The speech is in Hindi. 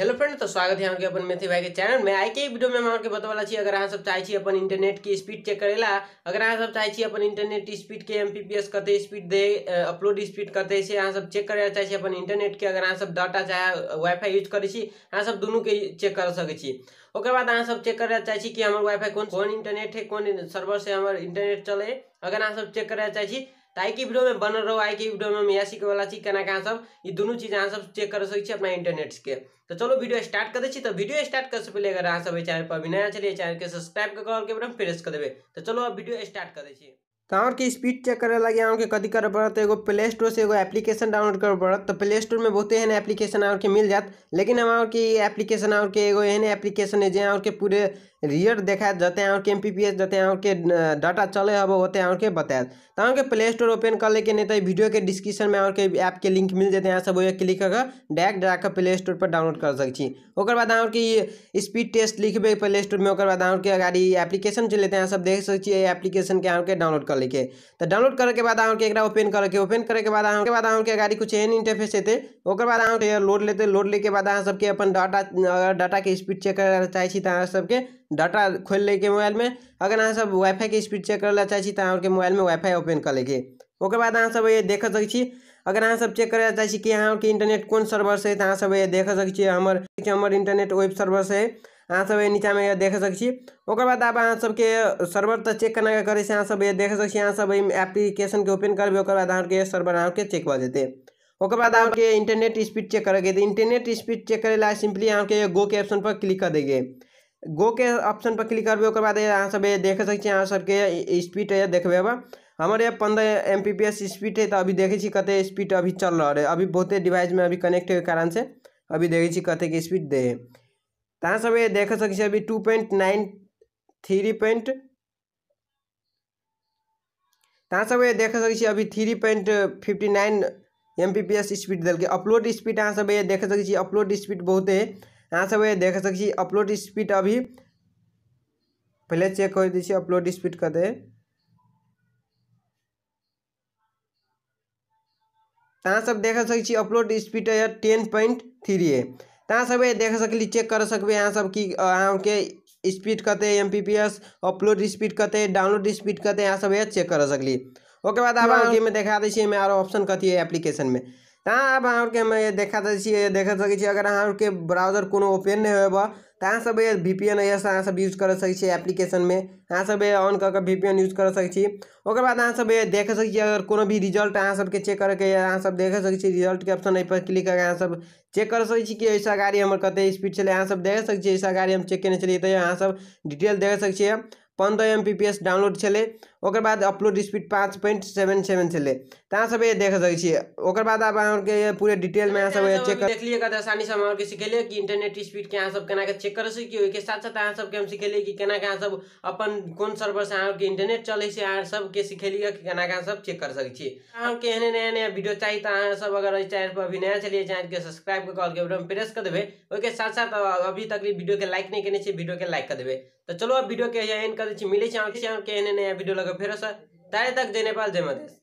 हेलो फ्रेंड तो स्वागत है अपन मेथी भाई के चैनल में आई के वीडियो में हम आपके बतावला अगर अहाँ सब चाहे अपन इंटरनेट की स्पीड चेक करेला अगर अहाँ सब चाहे अपन इंटरनेट स्पीड के एस कते स्पीड दे अपलोड स्पीड कते से अहाँ सब चेक करे चाहे अपन इंटरनेट के अगर अहाँ सब डाटा चाहे वाईफाई यूज करे छी अहाँ सब दोनों के चेक कर सके छी ओकर बाद अहाँ सब चेक करे चाहे छी कि हमारे वाईफाई कौन कौन इंटरनेट है कौन सर्वर से हमारे इंटरनेट चले अगर अहाँ सब चेक करे चाहे छी आई के वीडियो में बनल रहो आई की वीडियो में हम सीखे वाला चीज केना के सब ये दोनों चीज अहाँ सब चेक कर सकते अपना इंटरनेट के तो चलो वीडियो स्टार्ट कर दी तो वीडियो स्टार्ट कर सकते पहले अगर अहाँ सब चैनल पर अभी नया चलिए चैनल के सब्सक्राइब कर के प्रेस कर देवे तो चलो अब वीडियो स्टार्ट कर दी तो तव्हां के स्पीड चेक करे लगे अहाँके कथी करे पड़त एगो प्ले से एगो एप्लीकेशन डाउनलोड करे पड़त तो प्ले स्टोर में बहुत एहन एप्लीकेशन के मिल जात लेकिन हम के ई एप्लीकेशन के एगो एहन एप्लीकेशन है जे के पूरे रियल देखा जते अहाँके एम पी पी एस जते अहाँके डाटा चले हबो ओते अहाँके बतायत तऽ तो के प्ले स्टोर ओपन कऽ लेके नहि तऽ वीडियो के के ऐप के लिंक मिल जेतै अहाँ सब ओहि क्लिक कर डायरेक्ट डायरेक्ट जाकऽ प्ले स्टोर पर डाउनलोड कर सकै छी ओकर बाद अहाँके के स्पीड टेस्ट लिखबै प्ले में ओकर बाद के अगाड़ी एप्लीकेशन चलि अयतै सब देख सकै छी के एप्लीकेशनके के डाउनलोड कर लिखे तो डाउनलोड करके के बाद अहाँ एक ओपन करके ओपन करके के बाद अगर के बाद अहाँ के गाड़ी कुछ एहन इंटरफेस है और बाद अहाँ लोड लेते लोड लेके बाद अहाँ सबके अपन डाटा अगर डाटा के स्पीड चेक करे चाहे तो अहाँ सबके डाटा खोल लै के मोबाइल में अगर अहाँ सब वाईफाई के स्पीड चेक करे चाहे तो अगर के मोबाइल में वाईफाई ओपन कर लेके बाद अहाँ सब ये देख सकती अगर अहाँ सब चेक करे चाहे कि अहाँ के इंटरनेट कौन सर्वर से तो अहाँ सब ये देख सकती हमारे हमारे इंटरनेट वेब सर्वर से अहाँ सब नीचा में देख सकती और बाद आप अहाँ सबके सर्वर तक चेक करना करे से अब ये देख सकती अहाँ सब एप्लीकेशन के ओपन करबे और बाद अहाँ सर्वर अहाँ के चेक भाई देते ओकर बाद के इंटरनेट स्पीड चेक करके इंटरनेट स्पीड चेक करे ला सिंपली के गो के ऑप्शन पर क्लिक कर देंगे गो के ऑप्शन पर क्लिक करबे बाद अहाँ सब देख सकती अहाँ सबके स्पीड है देखे अब हमारे यहाँ पंद्रह M P P S speed है तो अभी देखे कत स्पीड अभी चल रहा है अभी बहुते डिवाइस में अभी कनेक्ट के कारण से अभी देखे कत के स्पीड दे है ત્યાં अभी two point nine three point nine सब देख सक अभी three point fifty nine M P P S speed दल के अपलोड स्पीड अहाँ सब देख सकै अपलोड स्पीड बहुत अहाँ सब देख सक अपलोड स्पीड अभी पहले चेक कर दी अपलोड स्पीड कते अहाँ सब देख सक अपलोड स्पीड है टेन पॉइंट थ्री है तहाँ सब देख सकली चेक कर सकबे यहाँ सब की यहाँ के स्पीड कते M P P S upload speed कते डाउनलोड स्पीड कते यहाँ सब चेक कर सकली ओके बाद अब हाँ। अहाँके हमे देखा दी छियै और ऑप्शन कथी है एप्लीकेशन में तहाँ आब अहाँके हमे देखा दी देख सकती अगर छियै के ब्राउजर कोनो ओपन नहीं होयबा तो अहाँ सब ये वी पी एन एस अहाँ सब यूज कर सकते एप्लीकेशन में अहाँ सब ऑन कर के वी पी एन यूज कर सकै छी बाद अहाँ सब देख सकती अगर को भी रिजल्ट अहाँ सबके चेक करके अहाँ सब देख सकते रिजल्ट के ऑप्शन पर क्लिक करके अहाँ सब चेक कर सकते कि ऐसा गाड़ी हमारे कते स्पीड चले अहाँ सब देख सकते ऐसा गाड़ी हम चेक केने चलिए तो अहाँ सब डिटेल देख सकते पंद्रह M P P S download चले ओकर बाद अपलोड स्पीड पाँच पॉइंट सेवन सेवन से तो अहाँ सब ये देख सकती छी ओकर बाद आब अहाँ के पूरे डिटेल में अहाँ सब चेक देख लिए आसानी से हम सीखे कि इंटरनेट स्पीड के अहाँ सब केना के चेक कर सकी ओके साथ साथ अहाँ सबके हम सिखेलिए कि केना के अहाँ सब अपन कौन सर्वर से अहाँ के इंटरनेट चले से अहाँ सबके सिखेलिए कि केना के अहाँ सब चेक कर सकती छी अहाँ के एहन नया नया वीडियो चाहिए तो अहाँ सब अगर इस चैनल पर अभी नया चलिए चैनल के सब्सक्राइब के कॉल के बटन प्रेस कर देवे ओके साथ साथ अभी तक वीडियो के लाइक नहीं केने वीडियो के लाइक कर देवे तो चलो अब वीडियो के एंड कर दी मिले के एहने नया वीडियो फेर सर तारे तक जय नेपाल जय मधेस